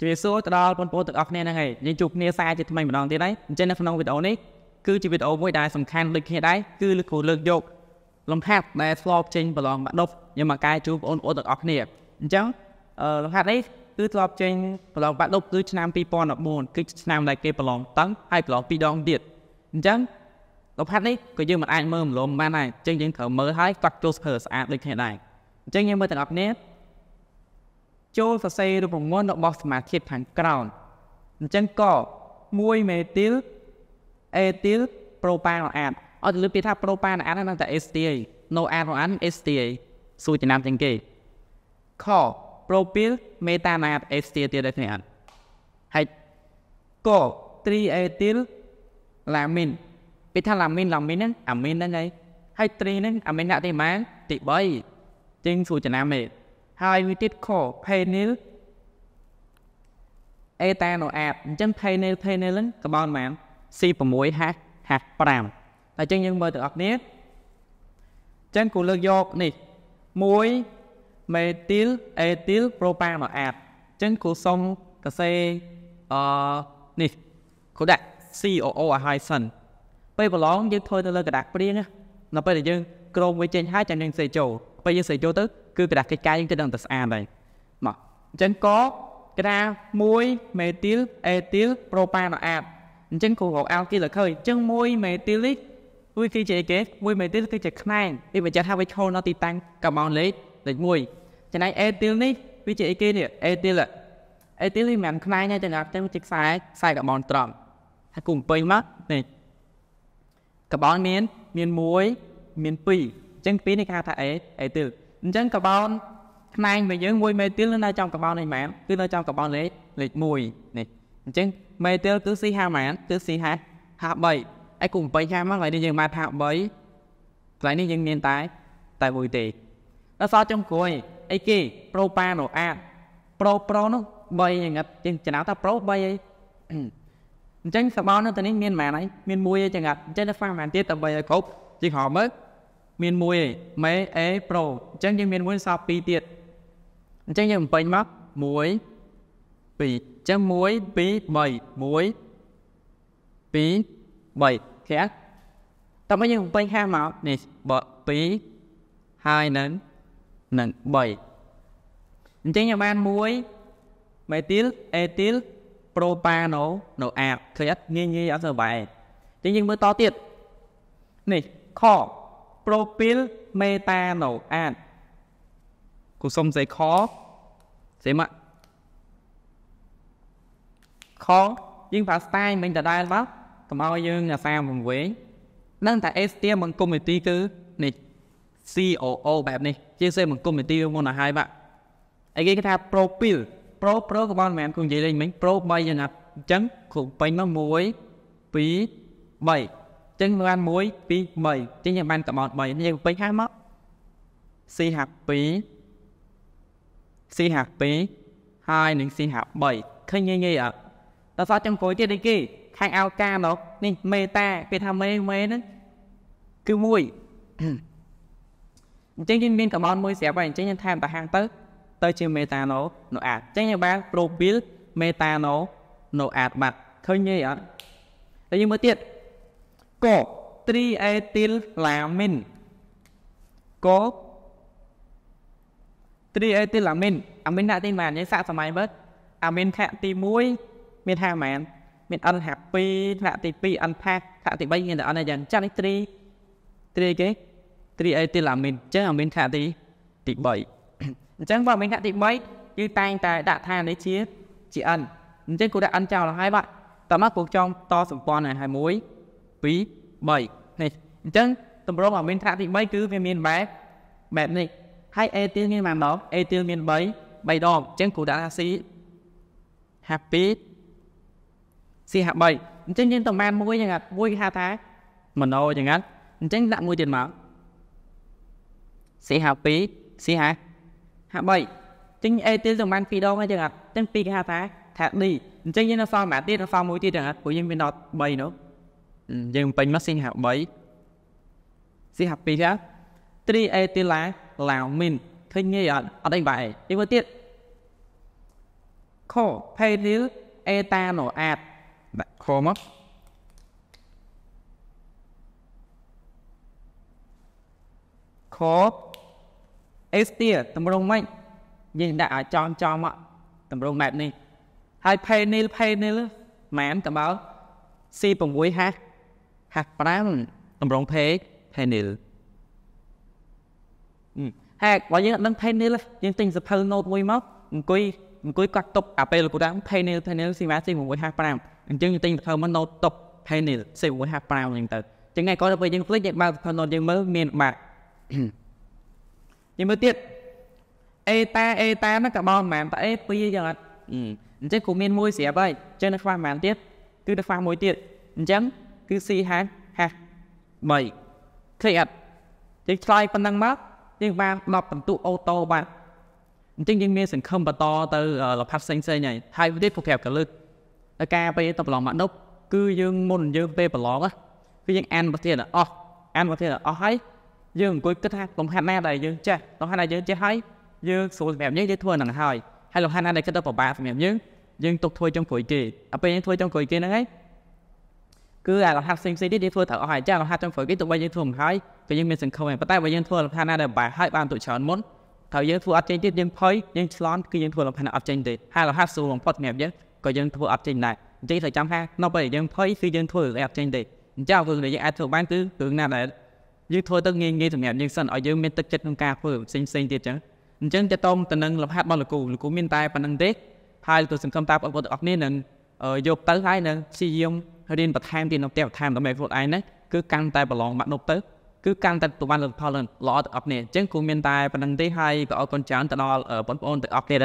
ជម្រាបសួរទៅដល់បងប្អូនទាំងអស់គ្នាហ្នឹងហើយយើងជួបគ្នាសារជាថ្មីម្ដងទៀតហើយអញ្ចឹងនៅក្នុងវីដេអូនេះគឺជាវីដេអូមួយដែលសំខាន់ដូចគ្នាដែរគឺលោកគ្រូលើកយកលំហាត់ដែលធ្លាប់ចេញប្រឡងបាក់ដប់យកមកកែជួបបងប្អូនទាំងអស់គ្នាអញ្ចឹងលំហាត់នេះគឺធ្លាប់ចេញប្រឡងបាក់ដប់គឺឆ្នាំ2014គឺឆ្នាំដែលគេប្រឡងតឹងហើយប្រឡងពីរដងទៀតអញ្ចឹងលំហាត់នេះក៏យើងមិនអាចមើលម្លងបានដែរអញ្ចឹងយើងត្រូវមើលហើយកត់ចូលស្ភើស្អាតដូចគ្នាដែរអញ្ចឹងយើងមើលទាំងអស់គ្នាចូលសរសេររូបមន្តរបស់សមាធិខាងក្រោមអញ្ចឹងក៏1មេទីលអេទីលប្រូប៉ាណូអាតអត់លើពីថាប្រូប៉ាណូអាតហ្នឹងតែ STA no at no an STA សួរចំណាំជាងគេខ propyl metanate STA ទៀតដែរគ្នាអត់ហើយក៏ triethyl lamin ពេលថា lamin lamin ហ្នឹង amin ហ្នឹងហើយហើយ tri ហ្នឹង amin ដាក់ទីម៉ានទី3ជាងសួរចំណាំទេហើយមួយទៀតខ Painil Ethanoat អញ្ចឹង Painil Painil ហ្នឹងក៏បានប៉ុន្មាន C6H H5 តែអញ្ចឹងយើងមើលទាំងអស់គ្នាអញ្ចឹងគូលើកយកនេះ1 Methyl Ethyl Propanoat អញ្ចឹងគូសុំកសេអឺនេះគូដាក់ COO ឲ្យហើយសិនពេលប្រឡងយើងធ្វើទៅលើกระดาษព្រៀងណាពេលដែលយើងក្រមវាចេញហើយចាំយើងសេចូលពេលយើងសេចូលទៅគឺក្រដាសកិច្ចការយើងទៅដឹងតែស្អាតហើយមកអញ្ចឹងកក្រា1មេទីលអេទីលប្រូប៉ាណូអាតអញ្ចឹងគ្រូរកអាល់គេលើឃើញអញ្ចឹង1មេទីលនេះវាគឺជាគេ1មេទីលគឺជាខ្នែងវាបញ្ជាក់ថាវាឈរនៅទីតាំងកាម៉ោនលេខលេខ1ចំណែកអេទីលនេះវាជាអីគេនេះអេទីលអេទីលនេះមិនមែនខ្នែងទេតែតែជាខ្សែខ្សែកាម៉ោនត្រង់ហើយគូពេញមកនេះកាម៉ោនមានមាន1មាន2អញ្ចឹង2នេះគេហៅថាអេអេទីលអញ្ចឹងកបោនផ្នែករបស់យើងមួយមេទីលនៅចំកបោននេះហ្មងគឺនៅចំកបោនលេខលេខ1នេះអញ្ចឹងមេទីលគឺ C50 ហ្មងគឺ C50 53ឯគូ8ខាងមកកន្លែងនេះយើងបានថា3កន្លែងនេះយើងមានតែតែមួយទេដល់សល់ចុងក្រោយអីគេ Pro Pano Art Pro Pro នោះ3យ៉ាងហ្នឹងយើងចំណាប់ថា Pro 3អីអញ្ចឹងសបោនៅទីនេះមានប៉ុន្មានហើយមាន1ឯងចង្កាត់អញ្ចឹងដល់ហ្វាម៉ានទៀតដើម្បីឲ្យគ្រប់ជាងហោមើលមានមួយ Mé A Pro អញ្ចឹងយើងមានមួយសល់2ទៀតអញ្ចឹងយើងបំពេញមក1 2អញ្ចឹង1 2 3 1 2 3ឃើញតើមកយើងបំពេញខាងមកនេះបើ2ហើយនឹងនឹង3អញ្ចឹងយើងបាន1 Methyl Ethyl Propano នៅអាបឃើញអត់ងាយងាយអត់សើបែអញ្ចឹងយើងមើលតទៀតនេះខ propyl metanoate គូសុំសេខសេមកខយើងប្រើស្តាយមិញដដែលបាទតើមកយើងអាសាវង្វេងនឹងតែ STM បង្គំនីតិគឺនេះ COO បែបនេះជាសេបង្គំនីតិមុនឲ្យហើយបាទអីគេថា propyl pro pro ក៏មិនមែនគូនិយាយលេងមិញ pro 3យ៉ាងណាអញ្ចឹងគ្រូពេញមក1 2 3ចឹងបាន1 2 3ចឹងយើងបានតំបន់3យើងពេញហើយមក C ហា2 C ហា2ហើយនិង C ហា3ឃើញងាយងាយអត់ដល់សោះចឹងអង្គុយទៀតដូចគេខាងអោកានោះនេះមេតាគេថាមេមេហ្នឹងគឺមួយអញ្ចឹងយើងមានតំបន់មួយស្រាប់ហើយអញ្ចឹងយើងថែមតាហាងទៅ ទៅ ជាមេតាណូណូអាតអញ្ចឹងយើងបាន profile មេតាណូណូអាតបាត់ឃើញងាយអត់ហើយយើងមើលទៀតកត្រីអេទីលឡាមីនកត្រីអេទីលឡាមីនអាមីនដាក់ទីម៉ានយើងសាកសម័យមើលអាមីនខៈទី1មានថាម៉ាន មានអនហា2ថ្នាក់ទី2អនផាសថ្នាក់ទី3មានតែអនយ៉ាងចាស់នេះត្រីត្រីគេត្រីអេទីលឡាមីនអញ្ចឹងអាមីនខៈទីទី3អញ្ចឹងបើអាមីនខៈទី3គឺតែងតែដាក់ថានេះជាជាអនអញ្ចឹងគូដាក់អនចោលហើយបាទតោះមកគូចង់តសម្ព័ន្ធឲ្យហើយមួយ2 3នេះអញ្ចឹងតម្រងឲ្យមានថ្នាក់ទី3គឺវាមានបែបបែបនេះហើយ A ទៀងមានប៉ុន្មានដង A ទៀងមាន3 3ដងអញ្ចឹងគ្រូដាក់ថា C 52 C 53អញ្ចឹងយើងតម្បានមួយយ៉ាងណាមួយគេហៅថាមโนយ៉ាងណាអញ្ចឹងដាក់មួយទៀតមក C 52 C 53អញ្ចឹង A ទៀតតម្បានពីរដងហ្នឹងយ៉ាងណាអញ្ចឹងពីរគេហៅថាថា D អញ្ចឹងយើងនៅសល់ម៉ាទៀតនៅសល់មួយទៀតយ៉ាងណាព្រោះយើងមានដល់3នោះយើងពេញមកសិង្ហា3សិង្ហា2ទៀតត្រីអេទីឡាឡាវមីនឃើញងាយអត់អត់អីបែរយើងមើលទៀតខផេរីលអេតាណូអាតដាក់ខមកខអេស្ទៀតម្រងម៉េចយើងដាក់ឲ្យចំចំមកតម្រងបែបនេះ ហើយផេនីលផេនីលម៉ានតើបើ C6 ហា5តម្រង page panel ហែកបើយើងអត់ដឹង panel យើងទិញសភៅ note មួយមកអង្គុយអង្គុយកត់តុបអាពេលលោកគ្រូដាក់ panel panel ស៊ីវ៉ាស៊ី655អញ្ចឹងយើងទិញសភៅមក note តុប panel ស៊ី655អញ្ចឹងទៅចឹងឯងក៏ទៅពេលយើងភ្លេចយើងបើក panel យើងមើលមានបាក់យើងមើលទៀតអេតាអេតាហ្នឹងក៏បោលប្រហែលតែអេ2យ៉ាងអត់អញ្ចឹងគ្រូមានមួយស្រាប់ហើយអញ្ចឹងនៅខ្វះប្រហែលទៀតគឺនៅខ្វះមួយទៀតអញ្ចឹងគឺ C ហាស់ហាស់3ឃើញអត់យើងឆ្លើយប៉ុណ្ណឹងមកយើងបាន10បន្ទុកអូតូបាទអញ្ចឹងយើងមានសង្ឃឹមបន្តទៅលផាត់ផ្សេងផ្សេងហើយហើយវាទៀតពួកប្រាប់កលឹកដល់ការពេលទៅប្រឡងមកដប់គឺយើងមុនយើងពេលប្រឡងគឺយើងអានប្រធានអស់អានប្រធានអស់ហើយយើងអង្គុយគិតថាលំហាត់ណាដែលយើងចេះលំហាត់ណាយើងចេះហើយយើងស្រួលសម្រាប់យើងយើងធ្វើនឹងហើយហើយលំហាត់ណាដែលគិតទៅពិបាកសម្រាប់យើងយើងទុកធ្វើចុងក្រោយគេអាពេលយើងធ្វើចុងក្រោយគេហ្នឹងហើយគឺអាលំហាត់ផ្សេងផ្សេងទៀតយើងធ្វើត្រូវអស់ហើយអញ្ចឹងលំហាត់ចុងក្រោយគេទោះបីយើងធ្វើមិនហើយក៏យើងមានសង្ឃឹមដែរប៉ុន្តែបើយើងធ្វើលំហាត់ណាដែលបាយហើយបានទៅច្រើនមុនត្រូវយើងធ្វើអត់ចេញទៀតយើងភ័យយើងឆ្លន់គឺយើងធ្វើលំហាត់អត់ចេញទេហើយលំហាត់ស្រួលបំផុតសម្រាប់យើងក៏យើងធ្វើអត់ចេញដែរអញ្ចឹងត្រូវចាំថានៅពេលយើងភ័យគឺយើងធ្វើអត់ចេញទេអញ្ចឹងរឿងដែលយើងអាចធ្វើបានគឺរឿងណាដែលយើងធ្វើទៅងាយងាយសម្រាប់យើងសិនឲ្យយើងមានទឹកចិត្តក្នុងការធ្វើផ្សេងផ្សេងទៀតអញ្ចឹងអញ្ចឹងតតមទៅនឹងលំហាត់របស់លោកគ្រូលោកគ្រូមានតែប៉ុណ្្នឹងទេហើយទៅសង្ឃឹមតាបងប្អូនទាំងអស់គ្នានឹងយកទៅហើយនឹងព្យាយាមរៀនបន្ថែមទៀតនៅផ្ទះបន្ថែមដើម្បីខ្លួនឯងនេះគឺកាន់តែប្រឡងបាក់ដប់ទៅគឺកាន់តែទទួលបានលទ្ធផលល្អទាំងអស់គ្នាអញ្ចឹងគូមានតែប៉ុណ្្នឹងទេហើយក៏អរគុណច្រើនទៅដល់បងប្អូនទាំងអស់គ្នា